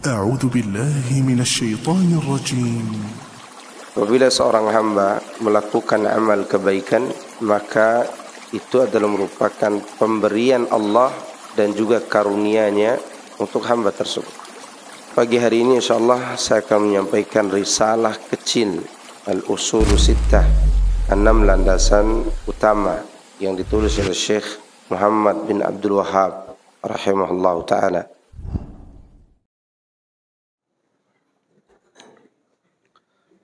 A'udzu billahi minasyaitonir rajim. Apabila seorang hamba melakukan amal kebaikan, maka itu adalah merupakan pemberian Allah dan juga karunia-Nya untuk hamba tersebut. Pagi hari ini insyaallah saya akan menyampaikan risalah kecil Al-Usulu Sittah, enam landasan utama yang ditulis oleh Syekh Muhammad bin Abdul Wahab rahimahullah taala.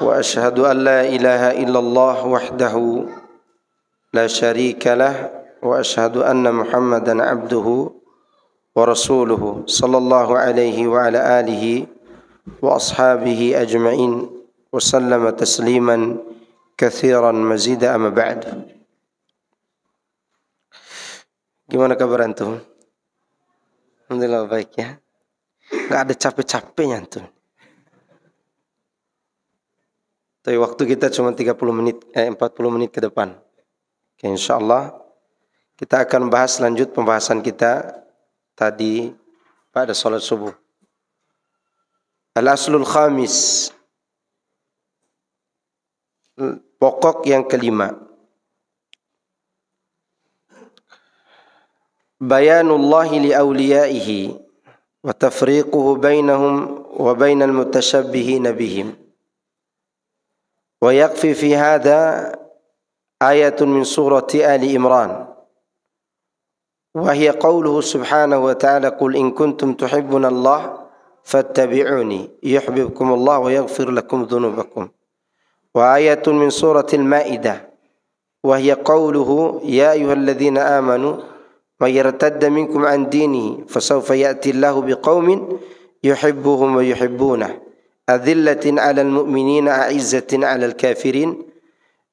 واشهد ان لا اله الا الله وحده لا شريك له واشهد ان محمدا عبده ورسوله صلى الله عليه وعلى اله واصحابه اجمعين وسلم تسليما كثيرا مزيدا اما بعد كيف kabar انتم الحمد لله ya. Gak ada capek-capeknya antum. Tapi waktu kita cuma 30 menit, eh, 40 menit ke depan. Oke, insya Allah kita akan bahas lanjut pembahasan kita tadi pada sholat subuh. Al-aslul khamis. Pokok yang kelima. Bayanullahi li awliyaihi wa tafriquhu bainahum wa bainal mutasyabbihina bihim. ويقفي في هذا آية من سورة آل إمران وهي قوله سبحانه وتعالى قل إن كنتم تحبون الله فاتبعوني يحببكم الله ويغفر لكم ذنوبكم وآية من سورة المائدة وهي قوله يا أيها الذين آمنوا من يرتد منكم عن دينه فسوف يأتي الله بقوم يحبهم ويحبونه أذلة على المؤمنين أعزة على الكافرين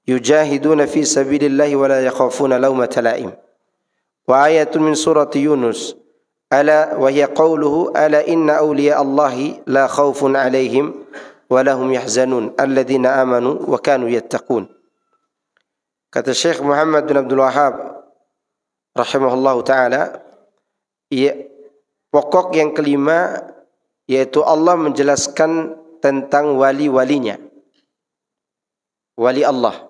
يجاهدون في سبيل الله ولا يخافون لومة لائم وآية من سورة يونس ألا وهي قوله ألا إن أولياء الله لا خوف عليهم ولا هم يحزنون الذين آمنوا وكانوا يتقون kata الشيخ محمد بن عبد الوهاب رحمه الله تعالى pokok yang يأتو yaitu Allah menjelaskan tentang wali-walinya. Wali Allah.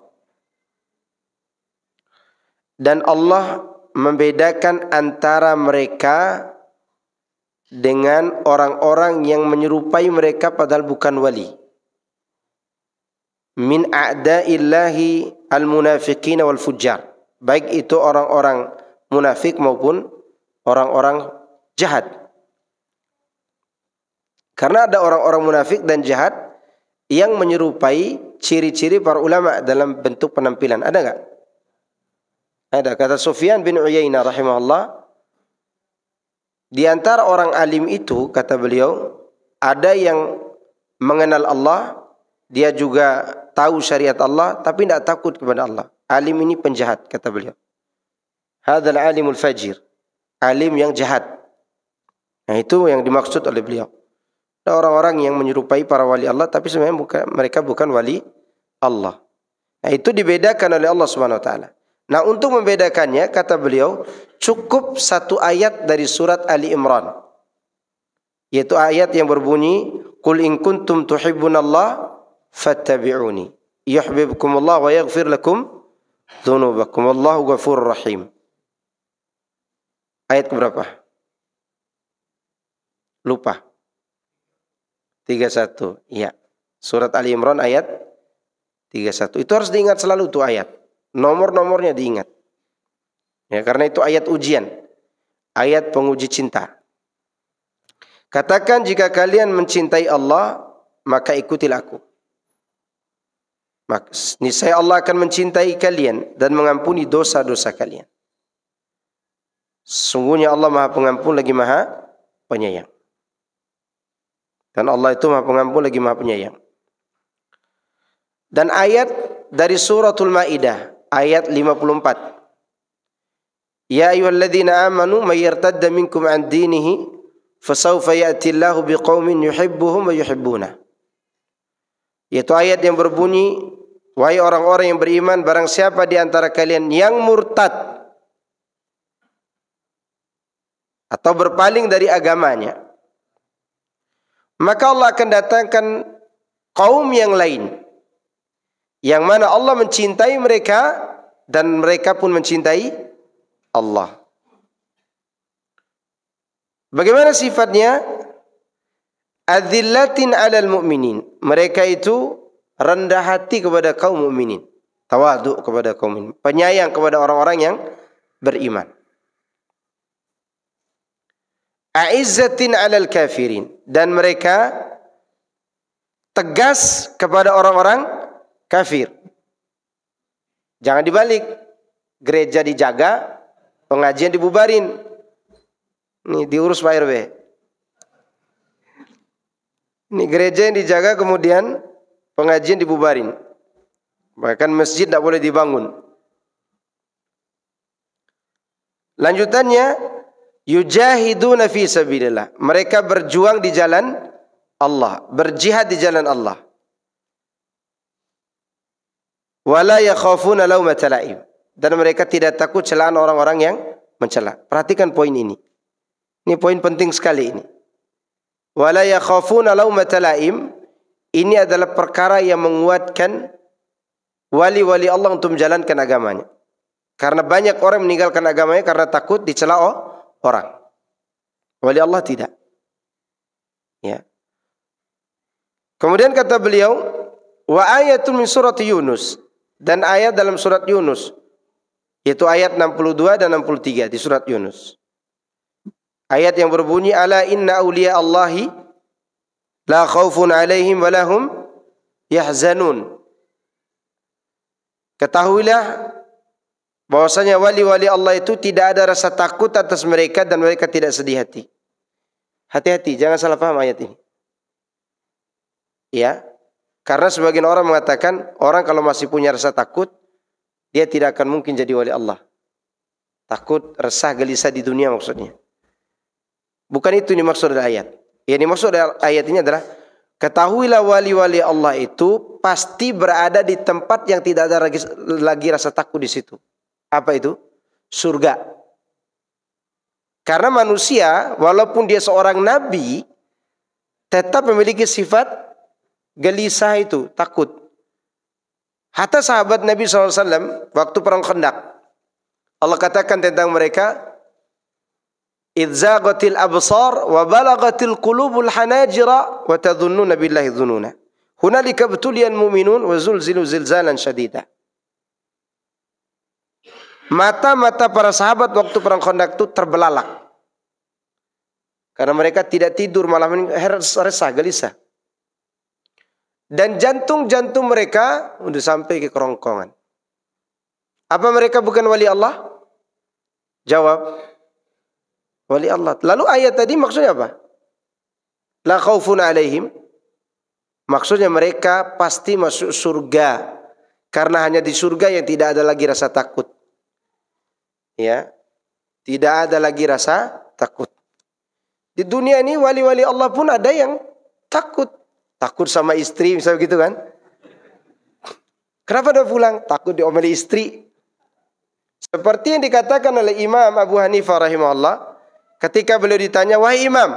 Dan Allah membedakan antara mereka dengan orang-orang yang menyerupai mereka padahal bukan wali. Min a'da'illahi al-munafiqin wal-fujjar. Baik itu orang-orang munafik maupun orang-orang jahat. Karena ada orang-orang munafik dan jahat yang menyerupai ciri-ciri para ulama dalam bentuk penampilan. Ada nggak? Ada. Kata Sufyan bin Uyainah rahimahullah. Di antara orang alim itu, kata beliau, ada yang mengenal Allah, dia juga tahu syariat Allah, tapi tidak takut kepada Allah. Alim ini penjahat, kata beliau. Hadal alimul fajir. Alim yang jahat. Nah itu yang dimaksud oleh beliau. Ada orang-orang yang menyerupai para wali Allah tapi sebenarnya bukan, mereka bukan wali Allah. Nah, itu dibedakan oleh Allah Subhanahu wa taala. Nah, untuk membedakannya kata beliau cukup satu ayat dari surat Ali Imran. Yaitu ayat yang berbunyi Qul in kuntum tuhibbunallah fattabi'uni Allah, wa yaghfir lakum dzunubakum wallahu ghafurur rahim. Ayat berapa? Lupa. 31. Iya. Surat Ali Imran ayat 31. Itu harus diingat selalu tuh ayat. Nomor-nomornya diingat. Ya, karena itu ayat ujian. Ayat penguji cinta. Katakan jika kalian mencintai Allah, maka ikutilah aku. Maka, niscaya Allah akan mencintai kalian dan mengampuni dosa-dosa kalian. Sungguhnya Allah Maha Pengampun lagi Maha Penyayang. Dan Allah itu maha pengampun lagi maha penyayang. Dan ayat dari suratul Maidah ayat 54. Ya ayyuhalladzina amanu may yartadda minkum an dinihi fasawfa ya'ti Allahu biqaumin yuhibbuhum wa yuhibbuna. Yaitu ayat yang berbunyi wahai orang-orang yang beriman barang siapa di antara kalian yang murtad atau berpaling dari agamanya maka Allah akan datangkan kaum yang lain yang mana Allah mencintai mereka dan mereka pun mencintai Allah. Bagaimana sifatnya? Adzillatin 'alal mu'minin. Mereka itu rendah hati kepada kaum mukminin, tawadhu kepada kaum mukminin, penyayang kepada orang-orang yang beriman. A'izzatin alal kafirin. Dan mereka tegas kepada orang-orang kafir. Jangan dibalik. Gereja dijaga, pengajian dibubarin. Nih diurus Pak RW. Ini gereja yang dijaga kemudian pengajian dibubarin. Bahkan masjid tidak boleh dibangun. Lanjutannya Yujahiduna fi sabilillah. Mereka berjuang di jalan Allah, berjihad di jalan Allah. Wala yakhafuna laumata la'im. Dan mereka tidak takut celaan orang-orang yang mencela. Perhatikan poin ini. Ini poin penting sekali ini. Wala yakhafuna laumata la'im. Ini adalah perkara yang menguatkan wali-wali Allah untuk menjalankan agamanya. Karena banyak orang meninggalkan agamanya karena takut dicela orang. Wali Allah tidak. Ya. Kemudian kata beliau, wa ayatun min surat Yunus dan ayat dalam surat Yunus yaitu ayat 62 dan 63 di surat Yunus. Ayat yang berbunyi ala inna auliya Allahi la khaufun alaihim wa lahum yahzanun. Ketahuilah bahwasanya wali-wali Allah itu tidak ada rasa takut atas mereka dan mereka tidak sedih hati. Hati-hati, jangan salah paham ayat ini. Ya, karena sebagian orang mengatakan orang kalau masih punya rasa takut, dia tidak akan mungkin jadi wali Allah. Takut, resah, gelisah di dunia maksudnya. Bukan itu maksud dari ayat. Yang maksud dari ayat ini adalah ketahuilah wali-wali Allah itu pasti berada di tempat yang tidak ada lagi, lagi rasa takut di situ apa itu? Surga. Karena manusia walaupun dia seorang nabi tetap memiliki sifat gelisah itu, takut. Hatta sahabat Nabi SAW waktu perang Kendak Allah katakan tentang mereka idzaqatil absar wa balagatil qulubul hanajira wa tadhunnuna billahi dhununa hunalika btuliyan mu'minun wa zulzilu zilzalan Mata-mata para sahabat waktu perang kondak itu terbelalak. Karena mereka tidak tidur malam ini resah gelisah. Dan jantung-jantung mereka udah sampai ke kerongkongan. Apa mereka bukan wali Allah? Jawab. Wali Allah. Lalu ayat tadi maksudnya apa? La khaufun alaihim. Maksudnya mereka pasti masuk surga. Karena hanya di surga yang tidak ada lagi rasa takut ya tidak ada lagi rasa takut di dunia ini wali-wali Allah pun ada yang takut takut sama istri misalnya gitu kan kenapa dia pulang takut diomeli istri seperti yang dikatakan oleh Imam Abu Hanifah rahimahullah ketika beliau ditanya wahai Imam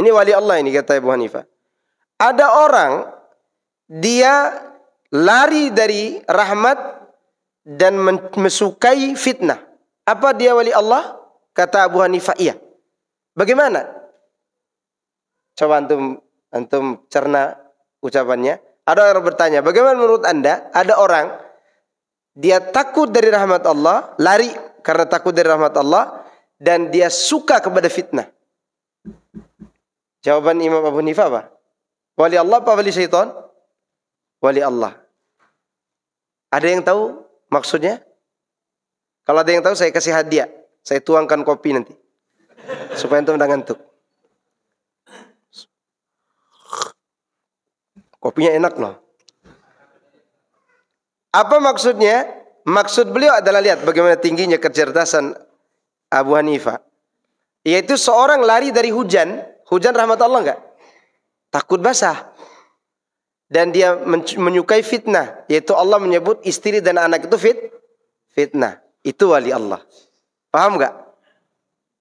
ini wali Allah ini kata Abu Hanifah ada orang dia lari dari rahmat dan mesukai fitnah. Apa dia wali Allah? Kata Abu Hanifah, iya. Bagaimana? Coba antum antum cerna ucapannya. Ada orang bertanya, bagaimana menurut Anda ada orang dia takut dari rahmat Allah, lari karena takut dari rahmat Allah dan dia suka kepada fitnah. Jawaban Imam Abu Hanifah apa? Wali Allah apa wali syaitan? Wali Allah. Ada yang tahu Maksudnya? Kalau ada yang tahu saya kasih hadiah. Saya tuangkan kopi nanti. Supaya antum tidak ngantuk. Kopinya enak loh. Apa maksudnya? Maksud beliau adalah lihat bagaimana tingginya kecerdasan Abu Hanifa. Yaitu seorang lari dari hujan. Hujan rahmat Allah enggak? Takut basah dan dia menyukai fitnah yaitu Allah menyebut istri dan anak itu fit fitnah itu wali Allah paham nggak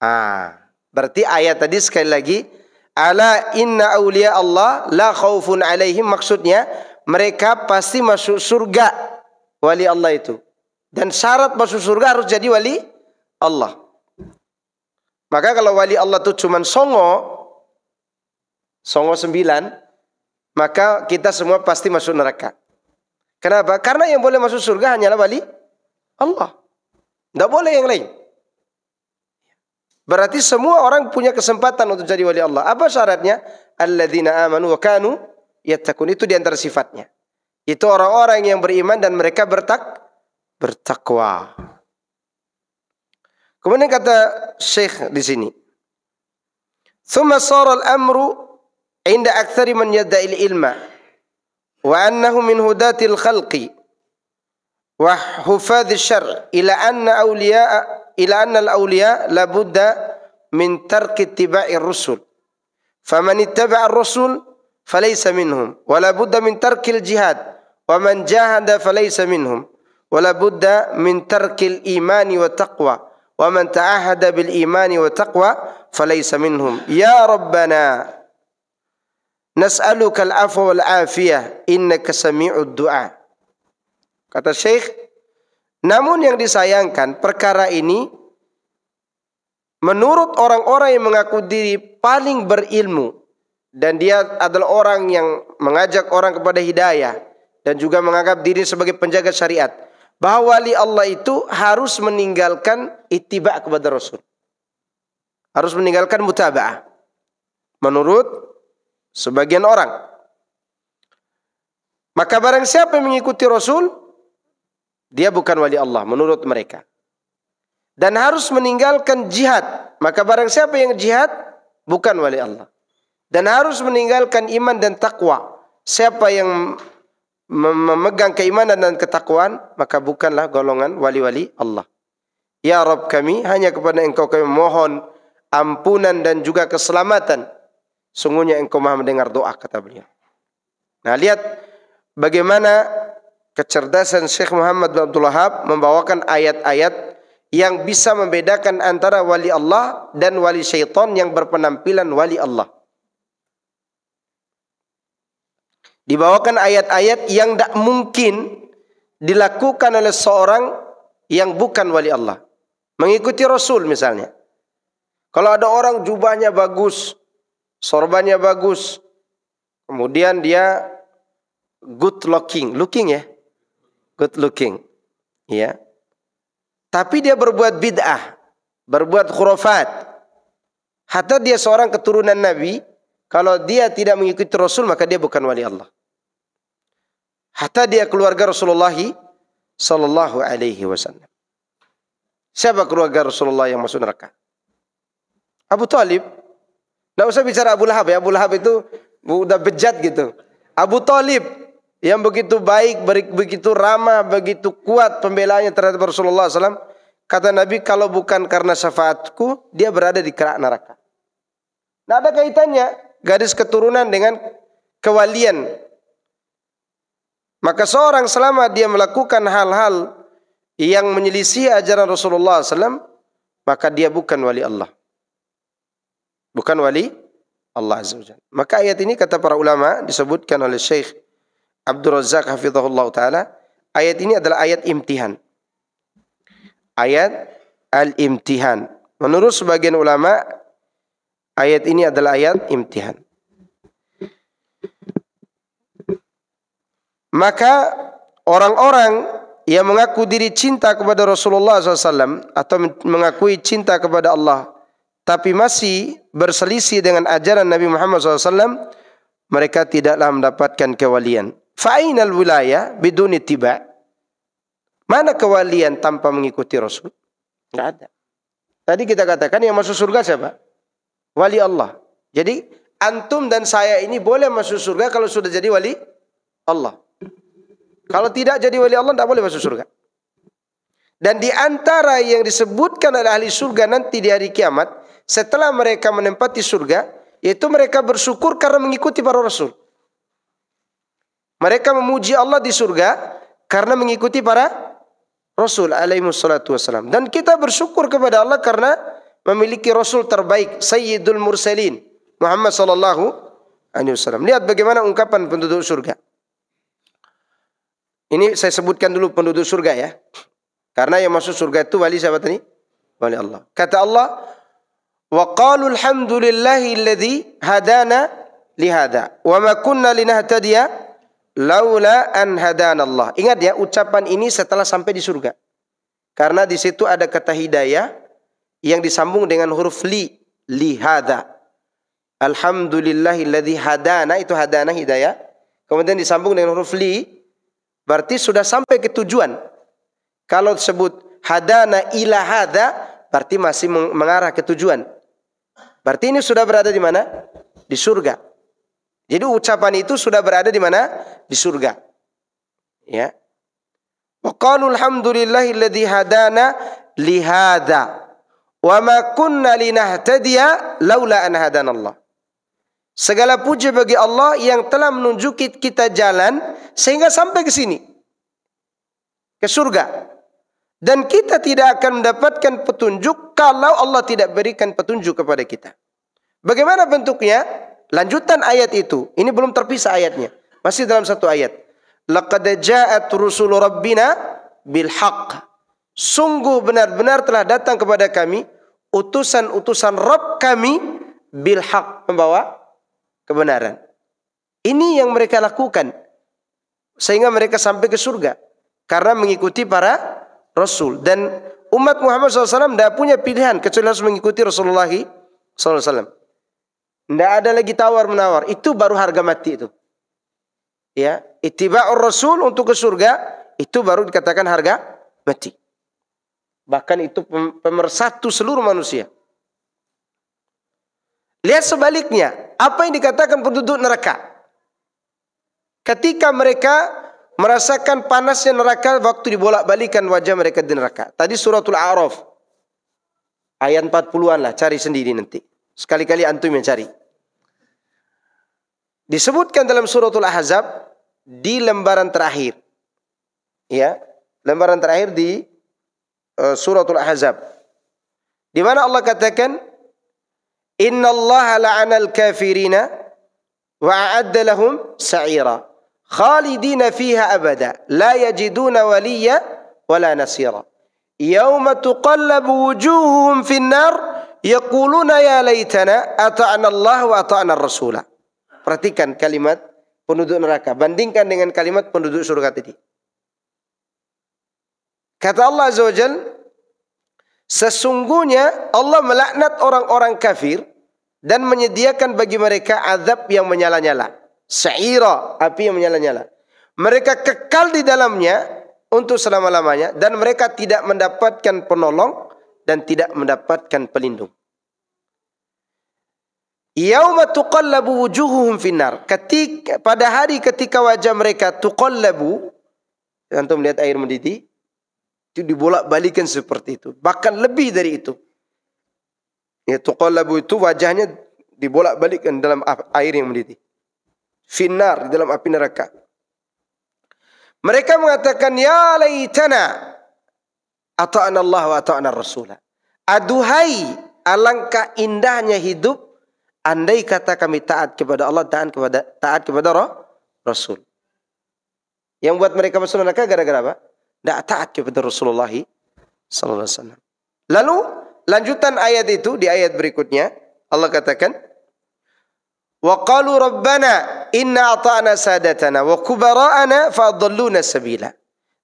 ah berarti ayat tadi sekali lagi ala inna aulia Allah la khawfun alaihim maksudnya mereka pasti masuk surga wali Allah itu dan syarat masuk surga harus jadi wali Allah maka kalau wali Allah itu cuma songo songo sembilan maka kita semua pasti masuk neraka. Kenapa? Karena yang boleh masuk surga hanyalah wali Allah. Tidak boleh yang lain. Berarti semua orang punya kesempatan untuk jadi wali Allah. Apa syaratnya? Alladzina amanu wa kanu yattaqun. Itu di antara sifatnya. Itu orang-orang yang beriman dan mereka bertak bertakwa. Kemudian kata Syekh di sini. Thumma sara al-amru عند أكثر من يدعي العلم وأنه من هداة الخلق وحفاظ الشرع إلى أن أولياء إلى أن الأولياء لابد من ترك اتباع الرسل فمن اتبع الرسل فليس منهم ولا بد من ترك الجهاد ومن جاهد فليس منهم ولا بد من ترك الإيمان والتقوى ومن تعهد بالإيمان والتقوى فليس منهم يا ربنا Nas'alukal afwa wal afiyah innaka sami'ud du'a. Kata Syekh, namun yang disayangkan perkara ini menurut orang-orang yang mengaku diri paling berilmu dan dia adalah orang yang mengajak orang kepada hidayah dan juga menganggap diri sebagai penjaga syariat bahwa wali Allah itu harus meninggalkan ittiba kepada Rasul. Harus meninggalkan mutaba'ah. Menurut sebagian orang. Maka barang siapa yang mengikuti Rasul, dia bukan wali Allah menurut mereka. Dan harus meninggalkan jihad. Maka barang siapa yang jihad, bukan wali Allah. Dan harus meninggalkan iman dan takwa. Siapa yang memegang keimanan dan ketakwaan, maka bukanlah golongan wali-wali Allah. Ya Rabb kami, hanya kepada engkau kami mohon ampunan dan juga keselamatan. Sungguhnya engkau maha mendengar doa kata beliau. Nah lihat bagaimana kecerdasan Syekh Muhammad bin Abdul Wahab membawakan ayat-ayat yang bisa membedakan antara wali Allah dan wali syaitan yang berpenampilan wali Allah. Dibawakan ayat-ayat yang tidak mungkin dilakukan oleh seorang yang bukan wali Allah. Mengikuti Rasul misalnya. Kalau ada orang jubahnya bagus, sorbannya bagus. Kemudian dia good looking, looking ya. Good looking. Ya. Tapi dia berbuat bid'ah, berbuat khurafat. Hatta dia seorang keturunan Nabi, kalau dia tidak mengikuti Rasul maka dia bukan wali Allah. Hatta dia keluarga Rasulullah sallallahu alaihi wasallam. Siapa keluarga Rasulullah yang masuk neraka? Abu Talib Nggak usah bicara Abu Lahab ya. Abu Lahab itu udah bejat gitu. Abu Talib yang begitu baik, begitu ramah, begitu kuat pembelaannya terhadap Rasulullah SAW. Kata Nabi, kalau bukan karena syafaatku, dia berada di kerak neraka. Nah ada kaitannya gadis keturunan dengan kewalian. Maka seorang selama dia melakukan hal-hal yang menyelisih ajaran Rasulullah SAW, maka dia bukan wali Allah bukan wali Allah Azza wa Maka ayat ini kata para ulama disebutkan oleh Syekh Abdul Razak hafizahullah taala, ayat ini adalah ayat imtihan. Ayat al-imtihan. Menurut sebagian ulama, ayat ini adalah ayat imtihan. Maka orang-orang yang mengaku diri cinta kepada Rasulullah SAW atau mengakui cinta kepada Allah tapi masih berselisih dengan ajaran Nabi Muhammad SAW, mereka tidaklah mendapatkan kewalian. Fa'inal wilayah biduni tiba. Mana kewalian tanpa mengikuti Rasul? Tidak ada. Tadi kita katakan yang masuk surga siapa? Wali Allah. Jadi antum dan saya ini boleh masuk surga kalau sudah jadi wali Allah. Kalau tidak jadi wali Allah tidak boleh masuk surga. Dan di antara yang disebutkan oleh ahli surga nanti di hari kiamat setelah mereka menempati surga, yaitu mereka bersyukur karena mengikuti para rasul. Mereka memuji Allah di surga karena mengikuti para rasul alaihi salatu wasalam. Dan kita bersyukur kepada Allah karena memiliki rasul terbaik Sayyidul Mursalin Muhammad sallallahu alaihi wasallam. Lihat bagaimana ungkapan penduduk surga. Ini saya sebutkan dulu penduduk surga ya. Karena yang masuk surga itu wali siapa tadi? Wali Allah. Kata Allah, وقالوا الحمد لله الذي هدانا لهذا وما كنا لنهتدي لولا أن هدانا الله Ingat ya ucapan ini setelah sampai di surga. Karena di situ ada kata hidayah yang disambung dengan huruf li lihada. Alhamdulillahilladzi hadana itu hadana hidayah. Kemudian disambung dengan huruf li berarti sudah sampai ke tujuan. Kalau disebut hadana ila hada berarti masih mengarah ke tujuan. Berarti ini sudah berada di mana? Di surga. Jadi ucapan itu sudah berada di mana? Di surga. Ya. Wa alhamdulillahilladzi hadana li hadza wa ma kunna linahtadiya laula an hadanallah. Segala puji bagi Allah yang telah menunjuki kita jalan sehingga sampai ke sini. Ke surga. Dan kita tidak akan mendapatkan petunjuk kalau Allah tidak berikan petunjuk kepada kita. Bagaimana bentuknya? Lanjutan ayat itu. Ini belum terpisah ayatnya. Masih dalam satu ayat. Laqad ja'at rusul rabbina bil haqq. Sungguh benar-benar telah datang kepada kami utusan-utusan Rabb kami bil haq membawa kebenaran. Ini yang mereka lakukan sehingga mereka sampai ke surga karena mengikuti para Rasul dan umat Muhammad SAW tidak punya pilihan kecuali harus mengikuti Rasulullah SAW. Tidak ada lagi tawar menawar. Itu baru harga mati itu. Ya, itiba Rasul untuk ke surga itu baru dikatakan harga mati. Bahkan itu pemersatu seluruh manusia. Lihat sebaliknya, apa yang dikatakan penduduk neraka. Ketika mereka merasakan panasnya neraka waktu dibolak-balikan wajah mereka di neraka. Tadi suratul A'raf ayat 40-an lah cari sendiri nanti. Sekali-kali antum yang cari. Disebutkan dalam suratul Ahzab di lembaran terakhir. Ya, lembaran terakhir di uh, suratul Ahzab. Di mana Allah katakan Inna Allah la'anal kafirina wa'adda lahum sa'ira khalidina fiha abada la yajiduna waliya wala nasira yauma tuqallabu wujuhum fin nar yaquluna ya laitana ata'na Allah wa ata'na perhatikan kalimat penduduk neraka bandingkan dengan kalimat penduduk surga tadi kata Allah azza wajal sesungguhnya Allah melaknat orang-orang kafir dan menyediakan bagi mereka azab yang menyala-nyala Sa'ira, api yang menyala-nyala. Mereka kekal di dalamnya untuk selama-lamanya dan mereka tidak mendapatkan penolong dan tidak mendapatkan pelindung. Yauma tuqallabu wujuhuhum finnar. Ketika pada hari ketika wajah mereka tuqallabu antum melihat air mendidih itu dibolak-balikan seperti itu, bahkan lebih dari itu. Ya tuqallabu itu wajahnya dibolak-balikan dalam air yang mendidih finnar dalam api neraka. Mereka mengatakan ya laitana ata'ana Allah wa ata'ana Rasulah. Aduhai alangkah indahnya hidup andai kata kami taat kepada Allah taat kepada taat kepada roh, Rasul. Yang buat mereka masuk neraka gara-gara apa? Tidak taat kepada Rasulullah sallallahu alaihi wasallam. Lalu lanjutan ayat itu di ayat berikutnya Allah katakan wa qalu rabbana inna ata'na sadatana wa kubara'ana fadalluna sabila.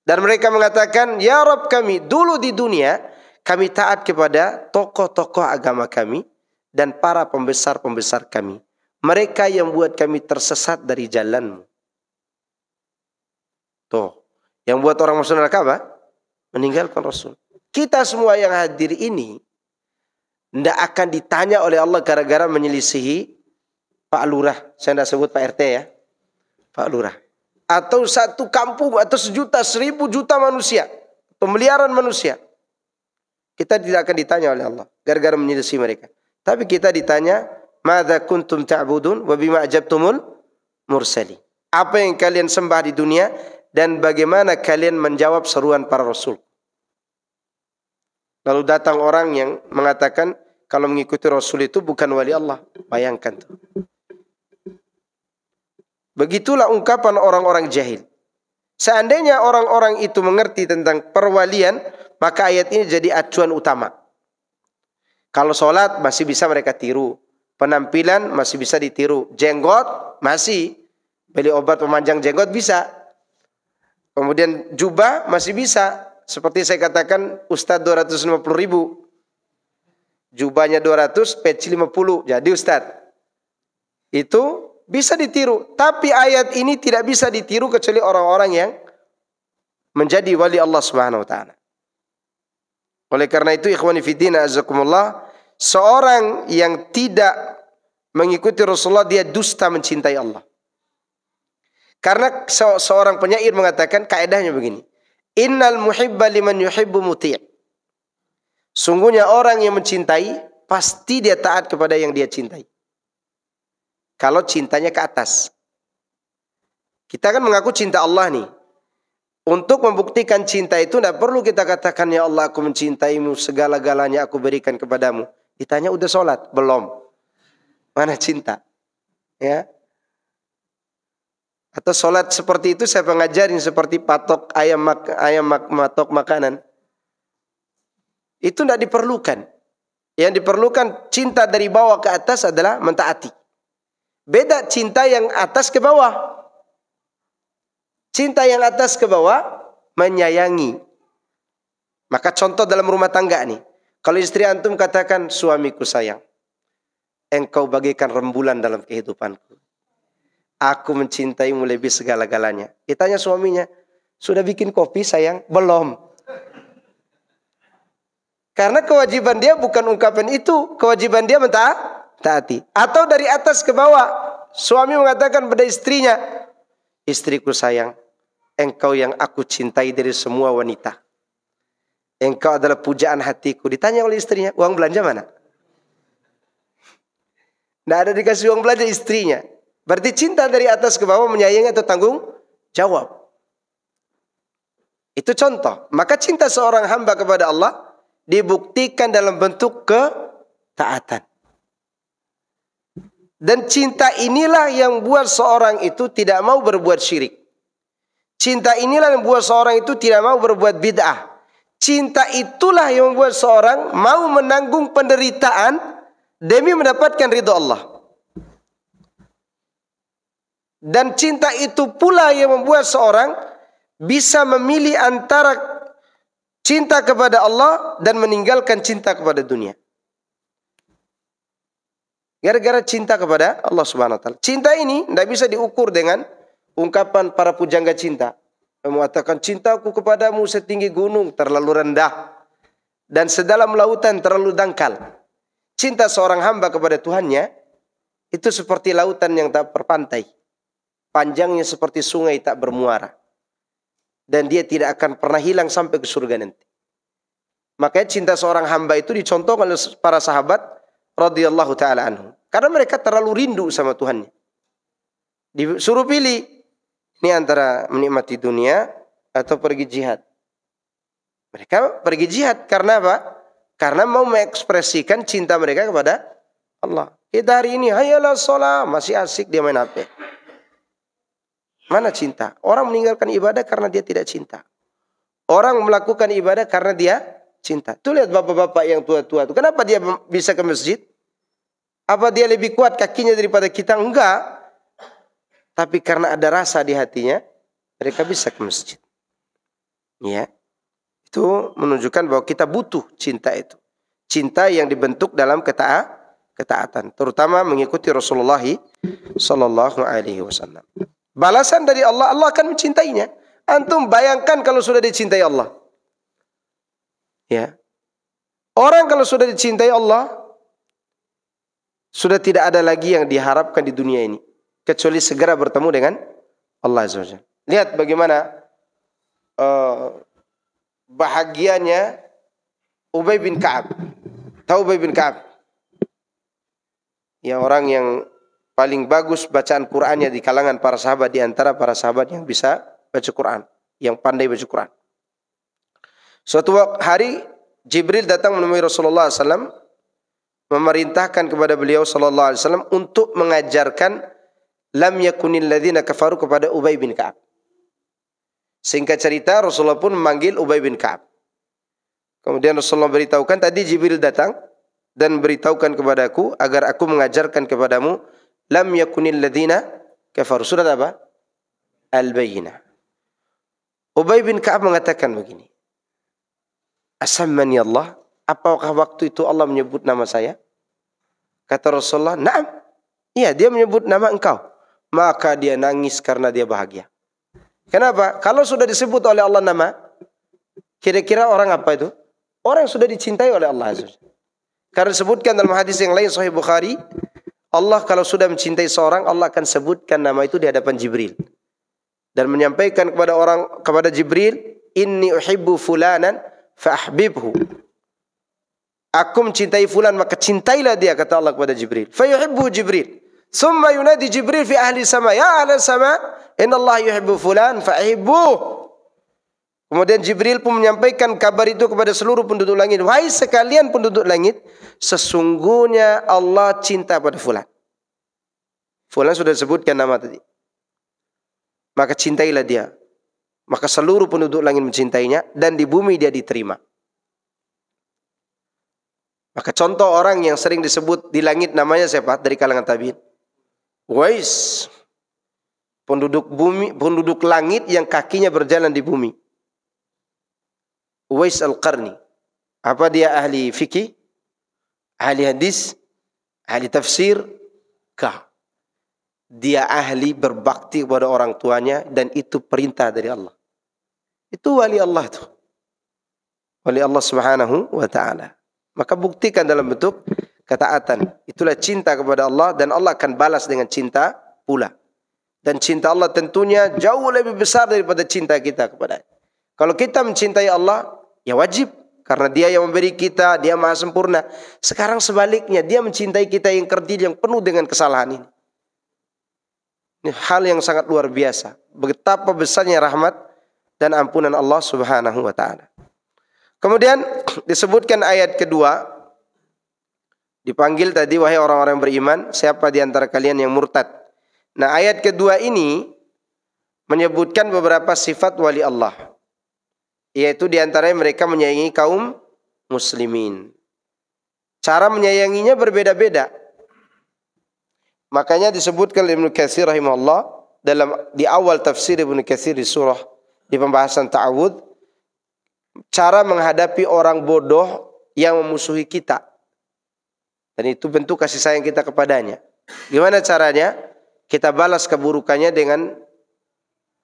Dan mereka mengatakan, Ya Rabb kami, dulu di dunia kami taat kepada tokoh-tokoh agama kami dan para pembesar-pembesar kami. Mereka yang buat kami tersesat dari jalanmu. Tuh. Yang buat orang masuk neraka apa? Meninggalkan Rasul. Kita semua yang hadir ini tidak akan ditanya oleh Allah gara-gara menyelisihi Pak Lurah, saya tidak sebut Pak RT ya, Pak Lurah. Atau satu kampung atau sejuta, seribu juta manusia, pemeliharaan manusia. Kita tidak akan ditanya oleh Allah, gara-gara menyelisih mereka. Tapi kita ditanya, Mada kuntum ta'budun wabima ajabtumul mursali. Apa yang kalian sembah di dunia dan bagaimana kalian menjawab seruan para rasul. Lalu datang orang yang mengatakan kalau mengikuti rasul itu bukan wali Allah. Bayangkan tuh. Begitulah ungkapan orang-orang jahil. Seandainya orang-orang itu mengerti tentang perwalian, maka ayat ini jadi acuan utama. Kalau sholat masih bisa mereka tiru. Penampilan masih bisa ditiru. Jenggot masih. Beli obat pemanjang jenggot bisa. Kemudian jubah masih bisa. Seperti saya katakan Ustadz 250 ribu. Jubahnya 200, peci 50. Jadi Ustadz. Itu bisa ditiru, tapi ayat ini tidak bisa ditiru kecuali orang-orang yang menjadi wali Allah Subhanahu wa taala. Oleh karena itu ikhwani fillah azakumullah, seorang yang tidak mengikuti Rasulullah dia dusta mencintai Allah. Karena se seorang penyair mengatakan kaidahnya begini. Innal muhibba liman yuhibbu muti'. Sungguhnya orang yang mencintai pasti dia taat kepada yang dia cintai. Kalau cintanya ke atas. Kita kan mengaku cinta Allah nih. Untuk membuktikan cinta itu tidak perlu kita katakan ya Allah aku mencintaimu segala-galanya aku berikan kepadamu. Ditanya udah sholat? Belum. Mana cinta? Ya. Atau sholat seperti itu saya pengajarin seperti patok ayam mak ayam mak matok makanan. Itu tidak diperlukan. Yang diperlukan cinta dari bawah ke atas adalah mentaati. Beda cinta yang atas ke bawah. Cinta yang atas ke bawah menyayangi. Maka contoh dalam rumah tangga nih. Kalau istri antum katakan suamiku sayang. Engkau bagikan rembulan dalam kehidupanku. Aku mencintaimu lebih segala-galanya. Ditanya suaminya, sudah bikin kopi sayang? Belum. Karena kewajiban dia bukan ungkapan itu. Kewajiban dia mentah taati. Atau dari atas ke bawah, suami mengatakan pada istrinya, istriku sayang, engkau yang aku cintai dari semua wanita. Engkau adalah pujaan hatiku. Ditanya oleh istrinya, uang belanja mana? tidak ada dikasih uang belanja istrinya. Berarti cinta dari atas ke bawah menyayangi atau tanggung jawab. Itu contoh. Maka cinta seorang hamba kepada Allah dibuktikan dalam bentuk ketaatan. Dan cinta inilah yang buat seorang itu tidak mau berbuat syirik. Cinta inilah yang buat seorang itu tidak mau berbuat bid'ah. Cinta itulah yang membuat seorang mau menanggung penderitaan demi mendapatkan ridho Allah. Dan cinta itu pula yang membuat seorang bisa memilih antara cinta kepada Allah dan meninggalkan cinta kepada dunia. Gara-gara cinta kepada Allah Subhanahu wa taala. Cinta ini tidak bisa diukur dengan ungkapan para pujangga cinta. Yang mengatakan cintaku kepadamu setinggi gunung terlalu rendah dan sedalam lautan terlalu dangkal. Cinta seorang hamba kepada Tuhannya itu seperti lautan yang tak berpantai. Panjangnya seperti sungai tak bermuara. Dan dia tidak akan pernah hilang sampai ke surga nanti. Makanya cinta seorang hamba itu dicontohkan oleh para sahabat radhiyallahu taala anhu. Karena mereka terlalu rindu sama Tuhannya. Disuruh pilih ini antara menikmati dunia atau pergi jihad. Mereka pergi jihad karena apa? Karena mau mengekspresikan cinta mereka kepada Allah. Kita hari ini hayalah sholat masih asik dia main HP. Mana cinta? Orang meninggalkan ibadah karena dia tidak cinta. Orang melakukan ibadah karena dia cinta. Tuh lihat bapak-bapak yang tua-tua itu. Kenapa dia bisa ke masjid? Apa dia lebih kuat kakinya daripada kita? Enggak. Tapi karena ada rasa di hatinya, mereka bisa ke masjid. Ya. Itu menunjukkan bahwa kita butuh cinta itu. Cinta yang dibentuk dalam ketaat ketaatan, terutama mengikuti Rasulullah sallallahu alaihi wasallam. Balasan dari Allah, Allah akan mencintainya. Antum bayangkan kalau sudah dicintai Allah. Ya. Orang kalau sudah dicintai Allah, sudah tidak ada lagi yang diharapkan di dunia ini kecuali segera bertemu dengan Allah Azza Lihat bagaimana uh, bahagianya Ubay bin Kaab. Tahu Ubay bin Kaab? Ya orang yang paling bagus bacaan Qur'annya di kalangan para sahabat di antara para sahabat yang bisa baca Qur'an, yang pandai baca Qur'an. Suatu hari Jibril datang menemui Rasulullah SAW memerintahkan kepada beliau sallallahu alaihi wasallam untuk mengajarkan lam yakunil ladzina kafaru kepada Ubay bin Ka'ab. Singkat cerita Rasulullah pun memanggil Ubay bin Ka'ab. Kemudian Rasulullah beritahukan tadi Jibril datang dan beritahukan kepadaku agar aku mengajarkan kepadamu lam yakunil ladzina kafaru surat apa? Al-Bayyinah. Ubay bin Ka'ab mengatakan begini. Asamman ya Allah, Apakah waktu itu Allah menyebut nama saya? Kata Rasulullah, "Na'am." Iya, dia menyebut nama engkau. Maka dia nangis karena dia bahagia. Kenapa? Kalau sudah disebut oleh Allah nama, kira-kira orang apa itu? Orang yang sudah dicintai oleh Allah Azza Karena disebutkan dalam hadis yang lain Sahih Bukhari, Allah kalau sudah mencintai seorang, Allah akan sebutkan nama itu di hadapan Jibril. Dan menyampaikan kepada orang kepada Jibril, "Inni uhibbu fulanan fa'ahbibhu." Aku mencintai fulan maka cintailah dia kata Allah kepada Jibril. Fayuhibbu Jibril. Summa yunadi Jibril fi ahli sama. Ya ahli sama. Inna Allah yuhibbu fulan fa'ihibbuh. Kemudian Jibril pun menyampaikan kabar itu kepada seluruh penduduk langit. Wahai sekalian penduduk langit, sesungguhnya Allah cinta pada fulan. Fulan sudah sebutkan nama tadi. Maka cintailah dia. Maka seluruh penduduk langit mencintainya dan di bumi dia diterima. Maka contoh orang yang sering disebut di langit namanya siapa dari kalangan tabiin? Wais. Penduduk bumi, penduduk langit yang kakinya berjalan di bumi. Wais Al-Qarni. Apa dia ahli fikih? Ahli hadis? Ahli tafsir? Kah. Dia ahli berbakti kepada orang tuanya dan itu perintah dari Allah. Itu wali Allah tuh. Wali Allah Subhanahu wa taala. Maka buktikan dalam bentuk ketaatan. Itulah cinta kepada Allah dan Allah akan balas dengan cinta pula. Dan cinta Allah tentunya jauh lebih besar daripada cinta kita kepada Kalau kita mencintai Allah, ya wajib. Karena dia yang memberi kita, dia maha sempurna. Sekarang sebaliknya, dia mencintai kita yang kerdil, yang penuh dengan kesalahan ini. Ini hal yang sangat luar biasa. Betapa besarnya rahmat dan ampunan Allah subhanahu wa ta'ala. Kemudian disebutkan ayat kedua dipanggil tadi wahai orang-orang beriman, siapa di antara kalian yang murtad? Nah, ayat kedua ini menyebutkan beberapa sifat wali Allah. Yaitu di antaranya mereka menyayangi kaum muslimin. Cara menyayanginya berbeda-beda. Makanya disebutkan Ibnu Katsir rahimahullah dalam di awal tafsir Ibnu Katsir di surah di pembahasan ta'awud cara menghadapi orang bodoh yang memusuhi kita. Dan itu bentuk kasih sayang kita kepadanya. Gimana caranya? Kita balas keburukannya dengan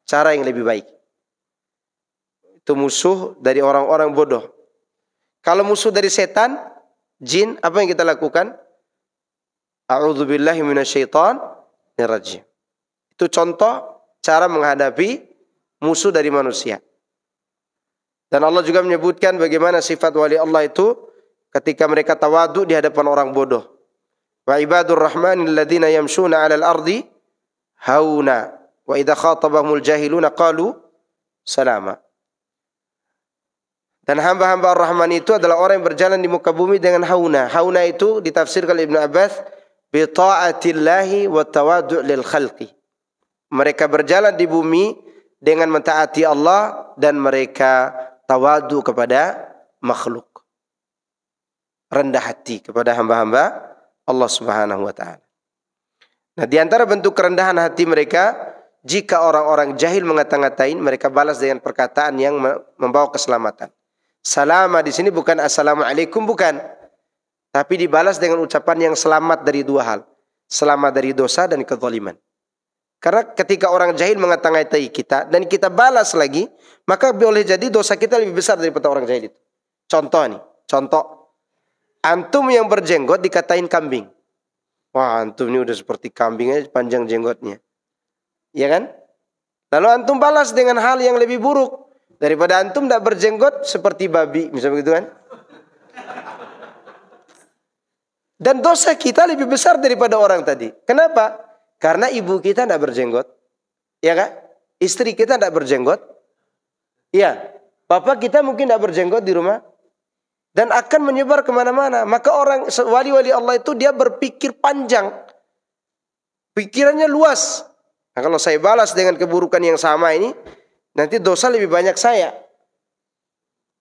cara yang lebih baik. Itu musuh dari orang-orang bodoh. Kalau musuh dari setan, jin, apa yang kita lakukan? A'udzubillahi Itu contoh cara menghadapi musuh dari manusia. Dan Allah juga menyebutkan bagaimana sifat wali Allah itu ketika mereka tawadu di hadapan orang bodoh. Wa ibadur rahmanil ladzina yamshuna 'alal ardi hauna wa idza khatabahumul jahiluna qalu salama. Dan hamba-hamba Ar-Rahman itu adalah orang yang berjalan di muka bumi dengan hauna. Hauna itu ditafsirkan Ibnu Abbas bi ta'atillahi wa tawadu' lil khalqi. Mereka berjalan di bumi dengan mentaati Allah dan mereka tawadu kepada makhluk. Rendah hati kepada hamba-hamba Allah Subhanahu wa taala. Nah, di antara bentuk kerendahan hati mereka jika orang-orang jahil mengata-ngatain mereka balas dengan perkataan yang membawa keselamatan. Salama di sini bukan assalamualaikum bukan, tapi dibalas dengan ucapan yang selamat dari dua hal. Selamat dari dosa dan kezaliman. Karena ketika orang jahil mengata-ngatai kita dan kita balas lagi, maka boleh jadi dosa kita lebih besar daripada orang jahil itu. Contoh nih, contoh. Antum yang berjenggot dikatain kambing. Wah, antum ini udah seperti kambing aja panjang jenggotnya. Iya kan? Lalu antum balas dengan hal yang lebih buruk daripada antum tidak berjenggot seperti babi, misalnya begitu kan? Dan dosa kita lebih besar daripada orang tadi. Kenapa? Karena ibu kita tidak berjenggot. Ya kan? Istri kita tidak berjenggot. ya? Papa kita mungkin tidak berjenggot di rumah. Dan akan menyebar kemana-mana. Maka orang wali-wali Allah itu dia berpikir panjang. Pikirannya luas. Nah, kalau saya balas dengan keburukan yang sama ini. Nanti dosa lebih banyak saya.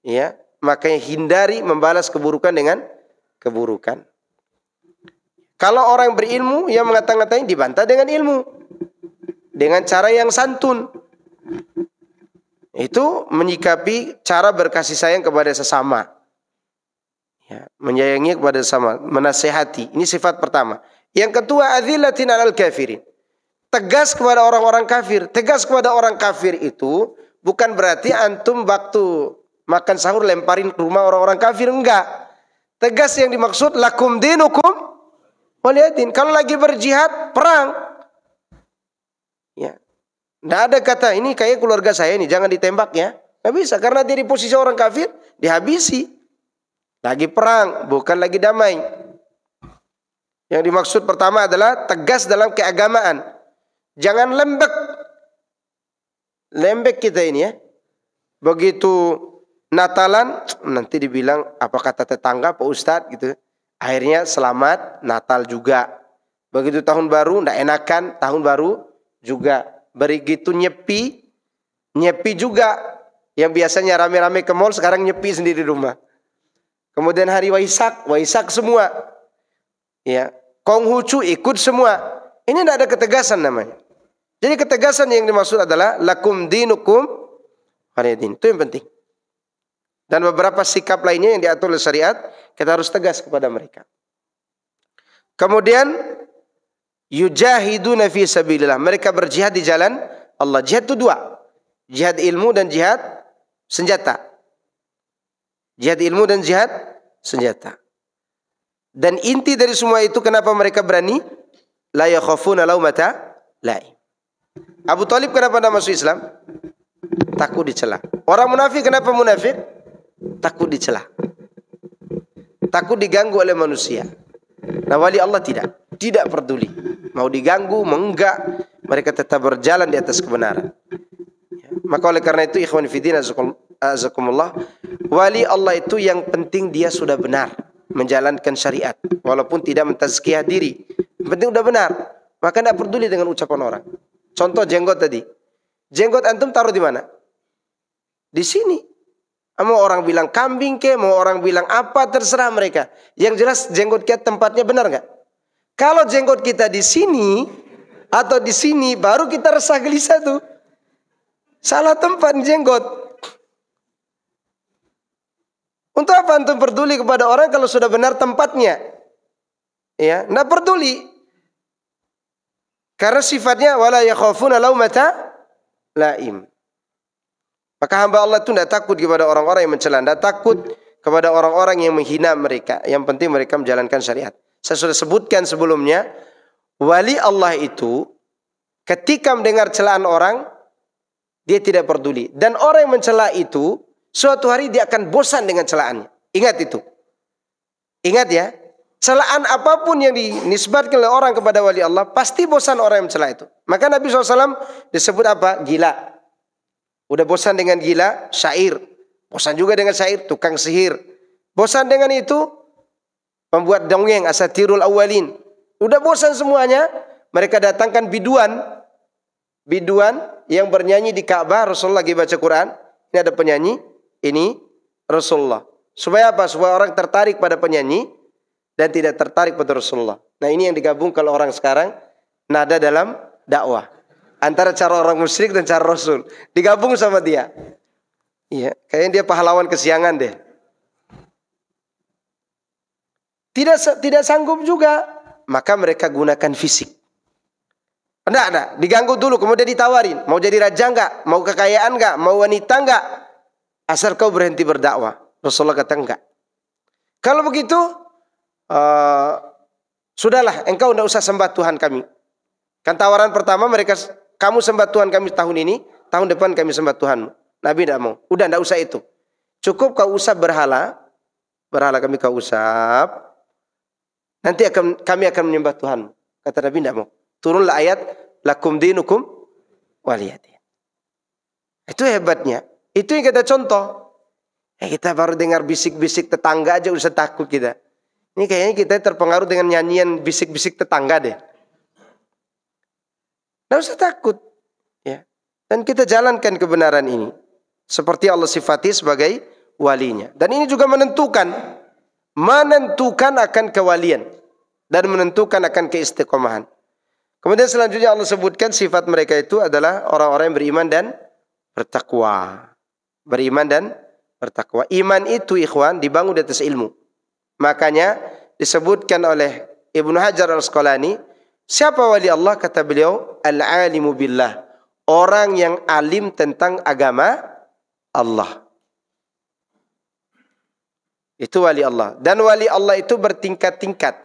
ya. Makanya hindari membalas keburukan dengan keburukan. Kalau orang berilmu yang mengata-ngatain dibantah dengan ilmu. Dengan cara yang santun. Itu menyikapi cara berkasih sayang kepada sesama. Ya, menyayangi kepada sesama, menasehati. Ini sifat pertama. Yang kedua, adzillatin alal kafirin. Tegas kepada orang-orang kafir. Tegas kepada orang kafir itu bukan berarti antum waktu makan sahur lemparin rumah orang-orang kafir enggak. Tegas yang dimaksud lakum dinukum Waliyadin. Kalau lagi berjihad, perang. Ya. Tidak ada kata, ini kayak keluarga saya ini, jangan ditembak ya. Tidak bisa, karena dia di posisi orang kafir, dihabisi. Lagi perang, bukan lagi damai. Yang dimaksud pertama adalah tegas dalam keagamaan. Jangan lembek. Lembek kita ini ya. Begitu Natalan, nanti dibilang apa kata tetangga, Pak Ustadz gitu Akhirnya selamat Natal juga. Begitu tahun baru ndak enakan, tahun baru juga. Begitu nyepi, nyepi juga. Yang biasanya rame-rame ke mall sekarang nyepi sendiri di rumah. Kemudian hari Waisak, Waisak semua. Ya, Konghucu ikut semua. Ini tidak ada ketegasan namanya. Jadi ketegasan yang dimaksud adalah lakum dinukum Itu yang penting. Dan beberapa sikap lainnya yang diatur oleh syariat kita harus tegas kepada mereka. Kemudian yujahiduna fi sabilillah. Mereka berjihad di jalan Allah. Jihad itu dua. Jihad ilmu dan jihad senjata. Jihad ilmu dan jihad senjata. Dan inti dari semua itu kenapa mereka berani? La yakhafuna laumata la'i. Abu Talib kenapa tidak masuk Islam? Takut dicela. Orang munafik kenapa munafik? Takut dicela takut diganggu oleh manusia. Nah wali Allah tidak, tidak peduli. Mau diganggu, mau enggak, mereka tetap berjalan di atas kebenaran. Ya, maka oleh karena itu ikhwan fidin azakumullah, wali Allah itu yang penting dia sudah benar menjalankan syariat walaupun tidak mentazkiyah diri. Yang penting sudah benar, maka tidak peduli dengan ucapan orang. Contoh jenggot tadi. Jenggot antum taruh di mana? Di sini. Mau orang bilang kambing ke, mau orang bilang apa, terserah mereka. Yang jelas jenggot kita tempatnya benar nggak? Kalau jenggot kita di sini atau di sini, baru kita resah gelisah tuh. Salah tempat jenggot. Untuk apa antum peduli kepada orang kalau sudah benar tempatnya? Ya, nggak peduli. Karena sifatnya wala yakhafuna laumata laim. Maka hamba Allah itu tidak takut kepada orang-orang yang mencela, tidak takut kepada orang-orang yang menghina mereka. Yang penting mereka menjalankan syariat. Saya sudah sebutkan sebelumnya, wali Allah itu ketika mendengar celaan orang, dia tidak peduli. Dan orang yang mencela itu, suatu hari dia akan bosan dengan celaannya. Ingat itu. Ingat ya, celaan apapun yang dinisbatkan oleh orang kepada wali Allah, pasti bosan orang yang mencela itu. Maka Nabi SAW disebut apa? Gila. Udah bosan dengan gila, syair. Bosan juga dengan syair, tukang sihir. Bosan dengan itu, membuat dongeng asatirul awalin. Udah bosan semuanya, mereka datangkan biduan. Biduan yang bernyanyi di Ka'bah, Rasulullah lagi baca Quran. Ini ada penyanyi, ini Rasulullah. Supaya apa? Supaya orang tertarik pada penyanyi dan tidak tertarik pada Rasulullah. Nah ini yang digabung kalau orang sekarang nada dalam dakwah. Antara cara orang musyrik dan cara Rasul. Digabung sama dia. Iya, kayaknya dia pahlawan kesiangan deh. Tidak tidak sanggup juga, maka mereka gunakan fisik. Enggak, enggak, diganggu dulu kemudian ditawarin, mau jadi raja enggak, mau kekayaan enggak, mau wanita enggak? Asal kau berhenti berdakwah. Rasulullah kata enggak. Kalau begitu uh, sudahlah engkau enggak usah sembah Tuhan kami. Kan tawaran pertama mereka kamu sembah Tuhan kami tahun ini, tahun depan kami sembah Tuhanmu. Nabi tidak mau. Udah tidak usah itu. Cukup kau usap berhala, berhala kami kau usap. Nanti akan kami akan menyembah Tuhanmu. Kata Nabi tidak mau. Turunlah ayat lakum dinukum waliyati. Itu hebatnya. Itu yang kita contoh. Eh, kita baru dengar bisik-bisik tetangga aja udah takut kita. Ini kayaknya kita terpengaruh dengan nyanyian bisik-bisik tetangga deh. Tidak usah takut. Ya. Dan kita jalankan kebenaran ini. Seperti Allah sifati sebagai walinya. Dan ini juga menentukan. Menentukan akan kewalian. Dan menentukan akan keistiqomahan. Kemudian selanjutnya Allah sebutkan sifat mereka itu adalah orang-orang yang beriman dan bertakwa. Beriman dan bertakwa. Iman itu ikhwan dibangun di atas ilmu. Makanya disebutkan oleh Ibnu Hajar Al-Asqalani Siapa wali Allah? Kata beliau, al-alimu billah. Orang yang alim tentang agama Allah. Itu wali Allah. Dan wali Allah itu bertingkat-tingkat.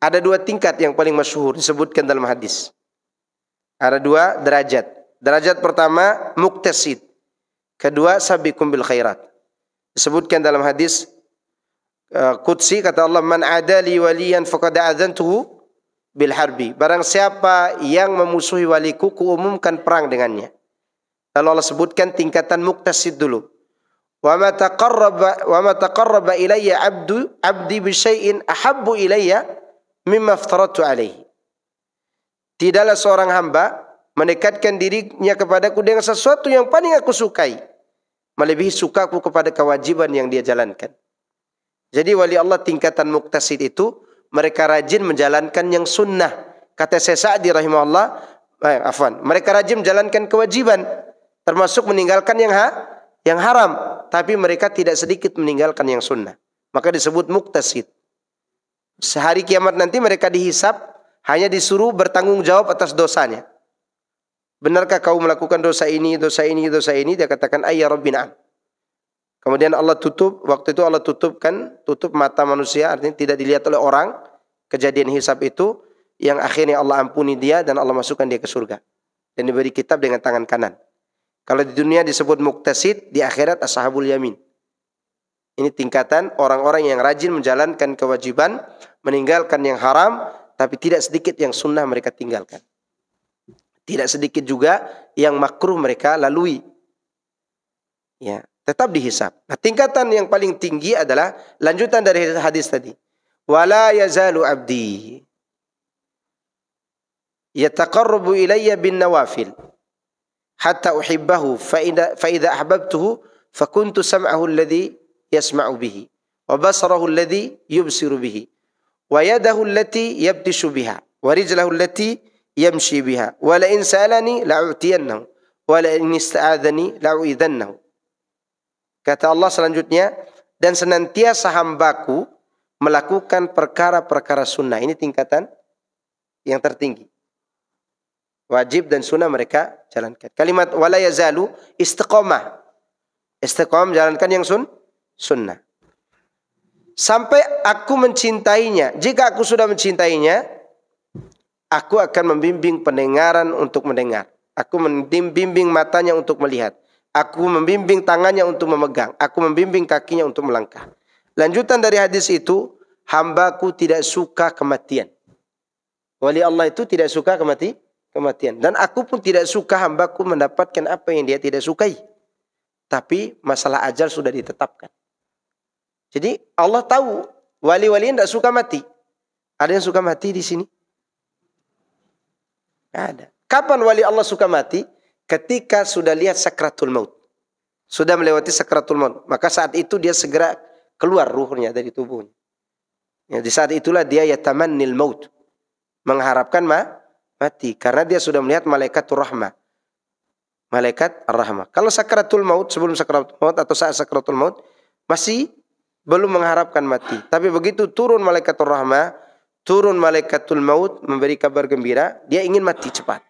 Ada dua tingkat yang paling masyhur disebutkan dalam hadis. Ada dua derajat. Derajat pertama muktasid. Kedua sabiqum bil khairat. Disebutkan dalam hadis eh, Qudsi kata Allah man adali waliyan faqad adzantuhu bil harbi. Barang siapa yang memusuhi wali kuku umumkan perang dengannya. Lalu Allah sebutkan tingkatan muktasid dulu. Wa ma taqarraba ilayya 'abdu 'abdi bi ahabbu ilayya mimma aftaratu alaihi. Tidaklah seorang hamba mendekatkan dirinya kepadaku dengan sesuatu yang paling aku sukai melebihi sukaku kepada kewajiban yang dia jalankan. Jadi wali Allah tingkatan muktasid itu mereka rajin menjalankan yang sunnah. Kata Syekh Sa'di rahimahullah, eh, afwan, mereka rajin menjalankan kewajiban termasuk meninggalkan yang ha, yang haram, tapi mereka tidak sedikit meninggalkan yang sunnah. Maka disebut muktasid. Sehari kiamat nanti mereka dihisap hanya disuruh bertanggung jawab atas dosanya. Benarkah kau melakukan dosa ini, dosa ini, dosa ini? Dia katakan, ayya rabbina'am. Kemudian Allah tutup, waktu itu Allah tutupkan, tutup mata manusia, artinya tidak dilihat oleh orang kejadian hisab itu yang akhirnya Allah ampuni dia dan Allah masukkan dia ke surga dan diberi kitab dengan tangan kanan. Kalau di dunia disebut muktasid, di akhirat ashabul yamin. Ini tingkatan orang-orang yang rajin menjalankan kewajiban, meninggalkan yang haram, tapi tidak sedikit yang sunnah mereka tinggalkan. Tidak sedikit juga yang makruh mereka lalui. Ya, tetap dihisap. Nah, tingkatan yang paling tinggi adalah lanjutan dari hadis tadi. Wala yazalu abdi yataqarrabu ilayya bin nawafil hatta uhibbahu fa idza ahbabtuhu fa kuntu sam'ahu alladhi yasma'u bihi wa basarahu alladhi yubsiru bihi wa yadahu allati yabtishu biha wa rijlahu allati yamshi biha wa la in salani la'utiyannahu wa la in ista'adhani la'uidannahu Kata Allah selanjutnya, dan senantiasa hambaku melakukan perkara-perkara sunnah. Ini tingkatan yang tertinggi. Wajib dan sunnah mereka jalankan. Kalimat wala istiqomah. Istiqomah jalankan yang sun, sunnah. Sampai aku mencintainya. Jika aku sudah mencintainya, aku akan membimbing pendengaran untuk mendengar. Aku membimbing matanya untuk melihat. Aku membimbing tangannya untuk memegang. Aku membimbing kakinya untuk melangkah. Lanjutan dari hadis itu, hambaku tidak suka kematian. Wali Allah itu tidak suka kemati, kematian. Dan aku pun tidak suka hambaku mendapatkan apa yang dia tidak sukai. Tapi masalah ajal sudah ditetapkan. Jadi Allah tahu wali-wali tidak suka mati. Ada yang suka mati di sini? Ada. Kapan wali Allah suka mati? ketika sudah lihat sakratul maut. Sudah melewati sakratul maut. Maka saat itu dia segera keluar ruhnya dari tubuhnya. Ya, di saat itulah dia yatamannil maut. Mengharapkan ma mati. Karena dia sudah melihat malaikat rahmah. Malaikat rahmah. Kalau sakratul maut, sebelum sakratul maut atau saat sakratul maut, masih belum mengharapkan mati. Tapi begitu turun malaikat rahmah, turun malaikatul maut memberi kabar gembira, dia ingin mati cepat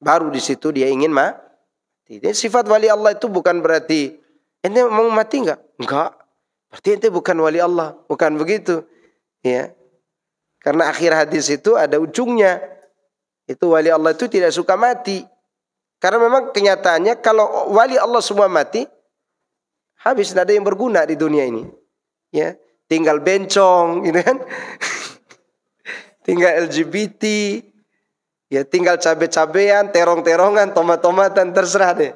baru di situ dia ingin mati. Ini sifat wali Allah itu bukan berarti ente mau mati enggak? Enggak. Berarti ente bukan wali Allah, bukan begitu. Ya. Karena akhir hadis itu ada ujungnya. Itu wali Allah itu tidak suka mati. Karena memang kenyataannya kalau wali Allah semua mati, habis tidak ada yang berguna di dunia ini. Ya, tinggal bencong gitu kan. tinggal LGBT, Ya tinggal cabe-cabean, terong-terongan, tomat-tomatan terserah deh.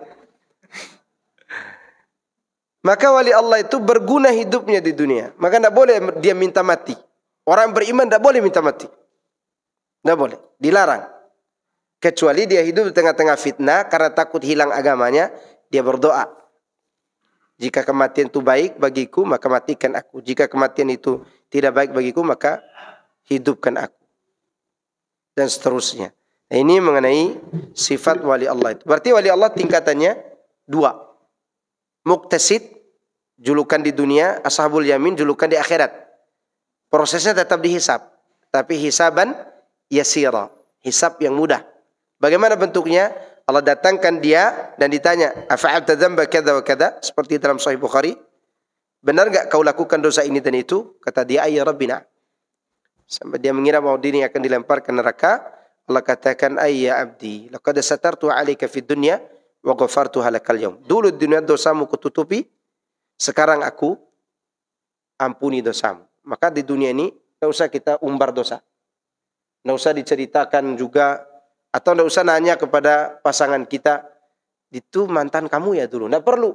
Maka wali Allah itu berguna hidupnya di dunia. Maka tidak boleh dia minta mati. Orang beriman tidak boleh minta mati. Tidak boleh. Dilarang. Kecuali dia hidup di tengah-tengah fitnah karena takut hilang agamanya, dia berdoa. Jika kematian itu baik bagiku, maka matikan aku. Jika kematian itu tidak baik bagiku, maka hidupkan aku. Dan seterusnya. Nah, ini mengenai sifat wali Allah itu. Berarti wali Allah tingkatannya dua. Muktasid, julukan di dunia, ashabul yamin, julukan di akhirat. Prosesnya tetap dihisap. Tapi hisaban yasira. Hisap yang mudah. Bagaimana bentuknya? Allah datangkan dia dan ditanya, "Afa'al tadzamba kada wa kada?" Seperti dalam Sahih Bukhari. Benar gak kau lakukan dosa ini dan itu? Kata dia, "Ya Rabbina." Sampai dia mengira bahwa dirinya akan dilempar ke neraka. Allah katakan ayya abdi laqad satartu alayka fid dunya wa ghafartu halakal yawm. Dulu dunia dosamu kututupi, sekarang aku ampuni dosamu. Maka di dunia ini tidak usah kita umbar dosa. Tidak usah diceritakan juga atau tidak usah nanya kepada pasangan kita itu mantan kamu ya dulu. Tidak perlu.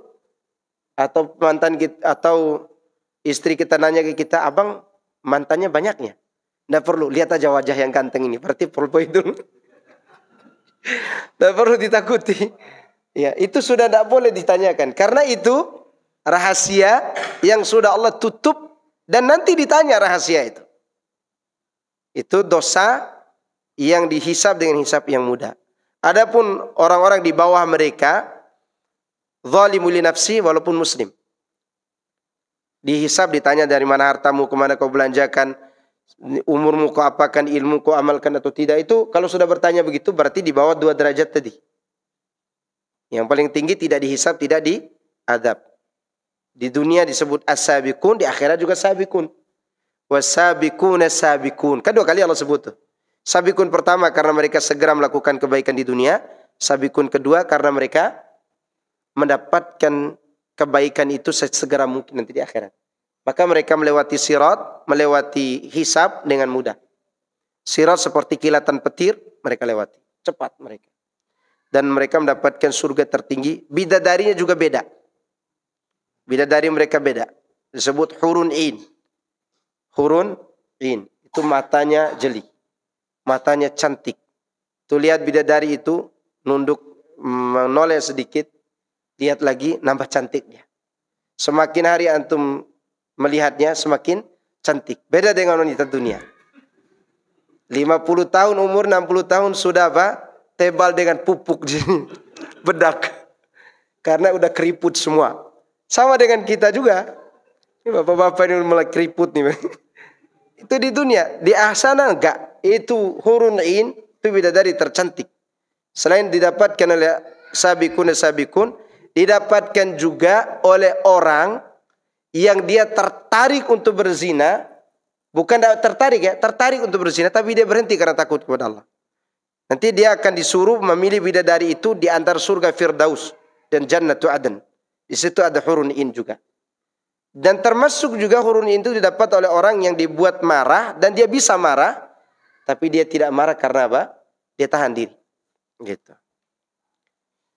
Atau mantan kita, atau istri kita nanya ke kita, abang mantannya banyaknya. Tidak perlu, lihat aja wajah yang ganteng ini. Berarti fullboy dulu. Tidak perlu ditakuti. Ya, itu sudah tidak boleh ditanyakan. Karena itu rahasia yang sudah Allah tutup dan nanti ditanya rahasia itu. Itu dosa yang dihisap dengan hisap yang mudah. Adapun orang-orang di bawah mereka zalimul nafsi walaupun muslim. Dihisap ditanya dari mana hartamu, kemana kau belanjakan, umurmu kau apakan, ilmu kau amalkan atau tidak itu kalau sudah bertanya begitu berarti di bawah dua derajat tadi. Yang paling tinggi tidak dihisap, tidak diadab. Di dunia disebut as di akhirat juga sabikun wasabikun sabikun. Kan dua kali Allah sebut tuh. Sabikun pertama karena mereka segera melakukan kebaikan di dunia. Sabikun kedua karena mereka mendapatkan kebaikan itu segera mungkin nanti di akhirat. Maka mereka melewati sirat, melewati hisab dengan mudah. Sirat seperti kilatan petir, mereka lewati. Cepat mereka. Dan mereka mendapatkan surga tertinggi. Bidadarinya juga beda. Bidadari mereka beda. Disebut hurun in. Hurun in. Itu matanya jeli. Matanya cantik. Tuh lihat bidadari itu nunduk menoleh sedikit. Lihat lagi nambah cantiknya. Semakin hari antum melihatnya semakin cantik. Beda dengan wanita dunia. 50 tahun umur 60 tahun sudah apa? Tebal dengan pupuk jin bedak. Karena udah keriput semua. Sama dengan kita juga. Ini bapak-bapak ini mulai keriput nih. Itu di dunia, di ahsana enggak. Itu hurun in, itu dari tercantik. Selain didapatkan oleh sabikun dan sabikun, didapatkan juga oleh orang yang dia tertarik untuk berzina, bukan tertarik ya, tertarik untuk berzina tapi dia berhenti karena takut kepada Allah. Nanti dia akan disuruh memilih bidadari itu di antara surga Firdaus dan jannah Aden. Di situ ada hurun in juga. Dan termasuk juga hurun in itu didapat oleh orang yang dibuat marah dan dia bisa marah tapi dia tidak marah karena apa? Dia tahan diri. Gitu.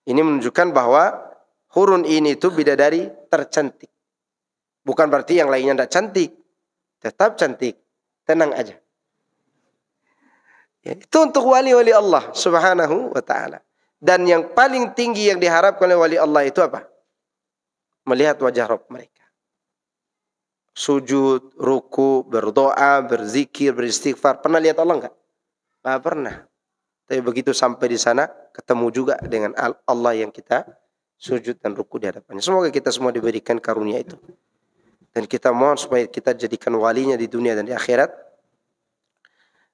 Ini menunjukkan bahwa hurun ini itu bidadari tercantik. Bukan berarti yang lainnya tidak cantik. Tetap cantik. Tenang aja. Ya, itu untuk wali-wali Allah subhanahu wa ta'ala. Dan yang paling tinggi yang diharapkan oleh wali Allah itu apa? Melihat wajah Rabb mereka. Sujud, ruku, berdoa, berzikir, beristighfar. Pernah lihat Allah enggak? Enggak pernah. Tapi begitu sampai di sana, ketemu juga dengan Allah yang kita sujud dan ruku di hadapannya. Semoga kita semua diberikan karunia itu. Dan kita mohon supaya kita jadikan walinya di dunia dan di akhirat.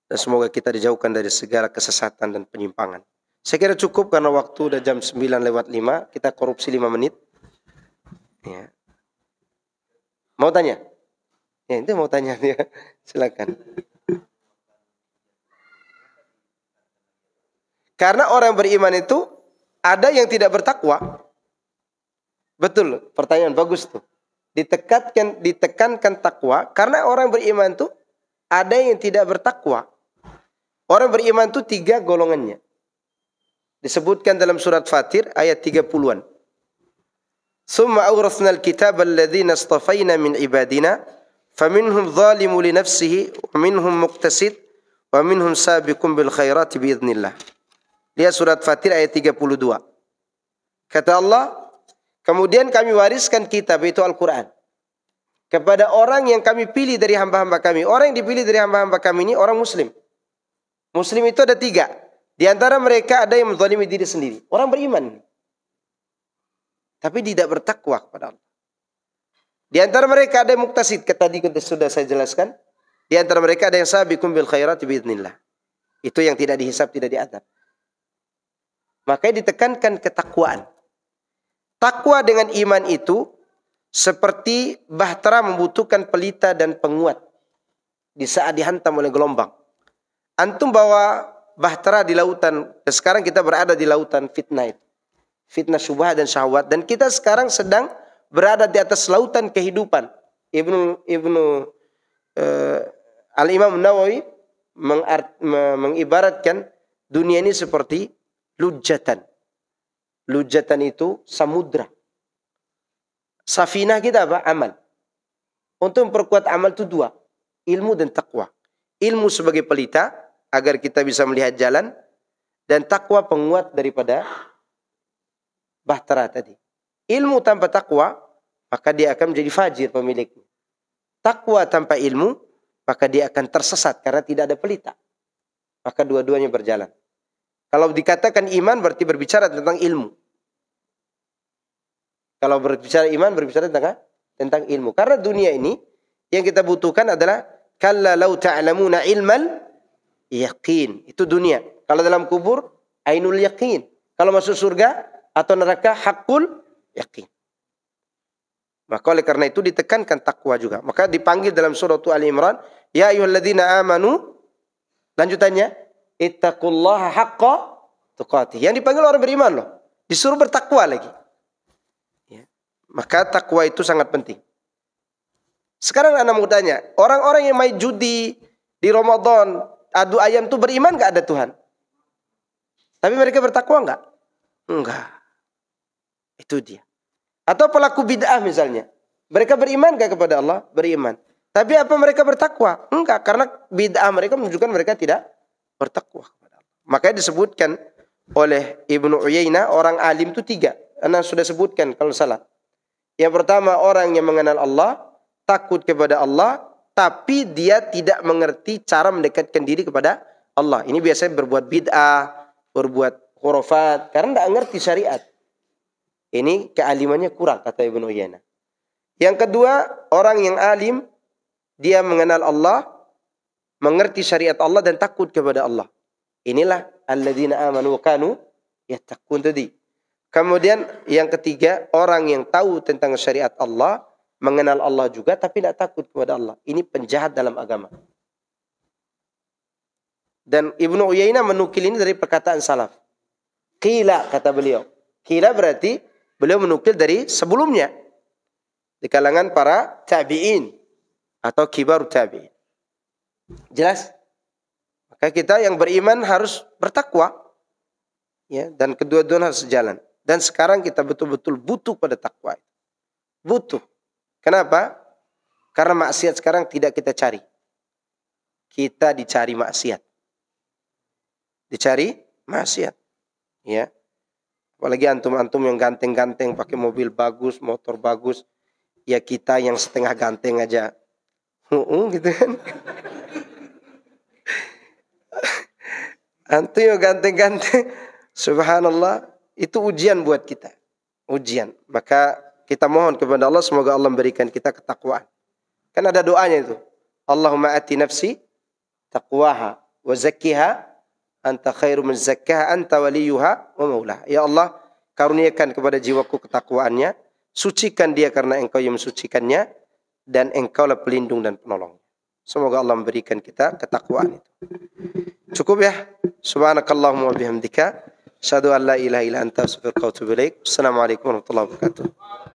Dan semoga kita dijauhkan dari segala kesesatan dan penyimpangan. Saya kira cukup karena waktu udah jam 9 lewat 5. Kita korupsi 5 menit. Ya. Mau tanya? Ya itu mau tanya dia. Silakan. Karena orang yang beriman itu ada yang tidak bertakwa. Betul, pertanyaan bagus tuh ditekatkan ditekankan takwa karena orang beriman tuh ada yang tidak bertakwa. Orang beriman itu tiga golongannya. Disebutkan dalam surat Fatir ayat 30-an. ثم أورثنا الكتاب kitab alladhina من عبادنا فمنهم ظالم لنفسه ومنهم nafsihi ومنهم minhum بالخيرات بإذن الله sabiqun bil khairati biidznillah. Lihat surat Fatir ayat 32. Kata Allah, Kemudian kami wariskan kitab itu Al-Quran. Kepada orang yang kami pilih dari hamba-hamba kami. Orang yang dipilih dari hamba-hamba kami ini orang muslim. Muslim itu ada tiga. Di antara mereka ada yang menzalimi diri sendiri. Orang beriman. Tapi tidak bertakwa kepada Allah. Di antara mereka ada yang muktasid. Tadi sudah saya jelaskan. Di antara mereka ada yang sabikum bil khairat biidnillah. Itu yang tidak dihisap, tidak diadab. Makanya ditekankan ketakwaan. Takwa dengan iman itu seperti bahtera membutuhkan pelita dan penguat di saat dihantam oleh gelombang. Antum bawa bahtera di lautan. Sekarang kita berada di lautan fitnah itu. Fitnah subah dan syahwat. Dan kita sekarang sedang berada di atas lautan kehidupan. Ibnu Ibnu uh, eh, Al Imam Nawawi mengibaratkan dunia ini seperti lujatan. Lujatan itu samudra. Safinah kita apa? Amal. Untuk memperkuat amal itu dua. Ilmu dan takwa. Ilmu sebagai pelita agar kita bisa melihat jalan. Dan takwa penguat daripada bahtera tadi. Ilmu tanpa takwa maka dia akan menjadi fajir pemiliknya. Takwa tanpa ilmu maka dia akan tersesat karena tidak ada pelita. Maka dua-duanya berjalan. Kalau dikatakan iman berarti berbicara tentang ilmu. Kalau berbicara iman berbicara tentang tentang ilmu. Karena dunia ini yang kita butuhkan adalah kalla lau ta'lamuna ta ilmal Itu dunia. Kalau dalam kubur ainul yaqin. Kalau masuk surga atau neraka hakul yaqin. Maka oleh karena itu ditekankan takwa juga. Maka dipanggil dalam surah Al Imran, ya ayyuhalladzina amanu lanjutannya Ittaqullaha haqqa tuqatih. Yang dipanggil orang beriman loh. Disuruh bertakwa lagi. Ya. Maka takwa itu sangat penting. Sekarang anak mau tanya, orang-orang yang main judi di Ramadan, adu ayam tuh beriman gak ada Tuhan? Tapi mereka bertakwa nggak? Enggak. Itu dia. Atau pelaku bid'ah misalnya. Mereka beriman gak kepada Allah? Beriman. Tapi apa mereka bertakwa? Enggak, karena bid'ah mereka menunjukkan mereka tidak bertakwa kepada Allah. Makanya disebutkan oleh Ibnu Uyainah orang alim itu tiga. Anda sudah sebutkan kalau salah. Yang pertama orang yang mengenal Allah, takut kepada Allah, tapi dia tidak mengerti cara mendekatkan diri kepada Allah. Ini biasanya berbuat bid'ah, berbuat khurafat karena tidak mengerti syariat. Ini kealimannya kurang kata Ibnu Uyainah. Yang kedua, orang yang alim dia mengenal Allah mengerti syariat Allah dan takut kepada Allah. Inilah alladzina amanu wa kanu yattaqun tadi. Kemudian yang ketiga, orang yang tahu tentang syariat Allah, mengenal Allah juga tapi tidak takut kepada Allah. Ini penjahat dalam agama. Dan Ibnu Uyainah menukil ini dari perkataan salaf. Kila kata beliau. Kila berarti beliau menukil dari sebelumnya. Di kalangan para tabi'in atau kibar tabi'in. Jelas? Maka kita yang beriman harus bertakwa. Ya, dan kedua-duanya harus sejalan. Dan sekarang kita betul-betul butuh pada takwa. Butuh. Kenapa? Karena maksiat sekarang tidak kita cari. Kita dicari maksiat. Dicari maksiat. Ya. Apalagi antum-antum yang ganteng-ganteng pakai mobil bagus, motor bagus. Ya kita yang setengah ganteng aja. Uh -uh, gitu kan. Antu yo ganteng-ganteng. Subhanallah. Itu ujian buat kita. Ujian. Maka kita mohon kepada Allah semoga Allah memberikan kita ketakwaan. Kan ada doanya itu. Allahumma ati nafsi taqwaha wa zakkiha anta khairu man zakkaha anta waliyuha wa maulaha. Ya Allah, karuniakan kepada jiwaku ketakwaannya, sucikan dia karena engkau yang mensucikannya dan engkaulah pelindung dan penolong. Semoga Allah memberikan kita ketakwaan itu. Cukup ya. Subhanakallahumma bihamdika. Shadu an la ilaha ila anta astaghfiruka wa Assalamualaikum warahmatullahi wabarakatuh.